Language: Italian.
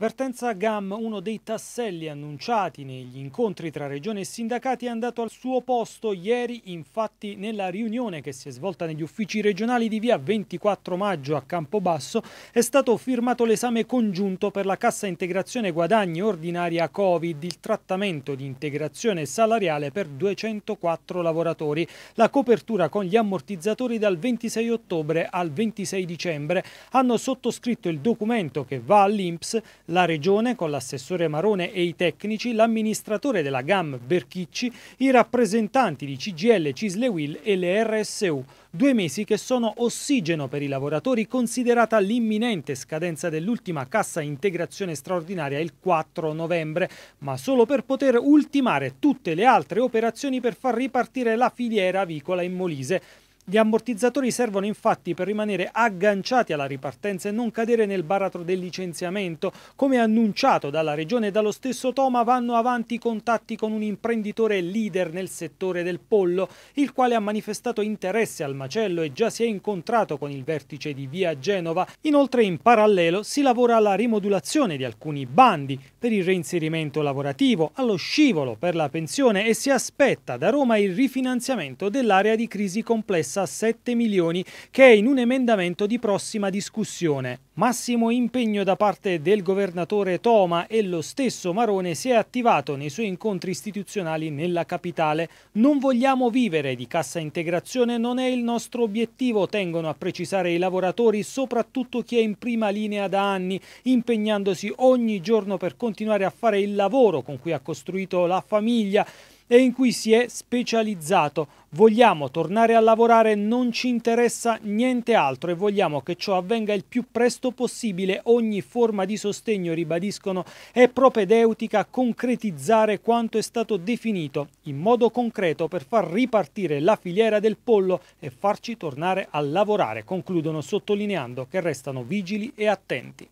Vertenza Gam, uno dei tasselli annunciati negli incontri tra regione e sindacati, è andato al suo posto ieri, infatti nella riunione che si è svolta negli uffici regionali di via 24 maggio a Campobasso è stato firmato l'esame congiunto per la cassa integrazione guadagni ordinaria Covid, il trattamento di integrazione salariale per 204 lavoratori, la copertura con gli ammortizzatori dal 26 ottobre al 26 dicembre. Hanno sottoscritto il documento che va all'Inps la Regione, con l'assessore Marone e i tecnici, l'amministratore della GAM Berchicci, i rappresentanti di CGL, Cislewil e le RSU. Due mesi che sono ossigeno per i lavoratori considerata l'imminente scadenza dell'ultima cassa integrazione straordinaria il 4 novembre, ma solo per poter ultimare tutte le altre operazioni per far ripartire la filiera avicola in Molise. Gli ammortizzatori servono infatti per rimanere agganciati alla ripartenza e non cadere nel baratro del licenziamento. Come annunciato dalla Regione e dallo stesso Toma vanno avanti i contatti con un imprenditore leader nel settore del pollo, il quale ha manifestato interesse al macello e già si è incontrato con il vertice di Via Genova. Inoltre in parallelo si lavora alla rimodulazione di alcuni bandi per il reinserimento lavorativo, allo scivolo per la pensione e si aspetta da Roma il rifinanziamento dell'area di crisi complessa 7 milioni che è in un emendamento di prossima discussione. Massimo impegno da parte del governatore Toma e lo stesso Marone si è attivato nei suoi incontri istituzionali nella capitale. Non vogliamo vivere di cassa integrazione, non è il nostro obiettivo, tengono a precisare i lavoratori, soprattutto chi è in prima linea da anni, impegnandosi ogni giorno per continuare a fare il lavoro con cui ha costruito la famiglia e in cui si è specializzato. Vogliamo tornare a lavorare, non ci interessa niente altro e vogliamo che ciò avvenga il più presto possibile. Ogni forma di sostegno, ribadiscono, è propedeutica a concretizzare quanto è stato definito in modo concreto per far ripartire la filiera del pollo e farci tornare a lavorare, concludono sottolineando che restano vigili e attenti.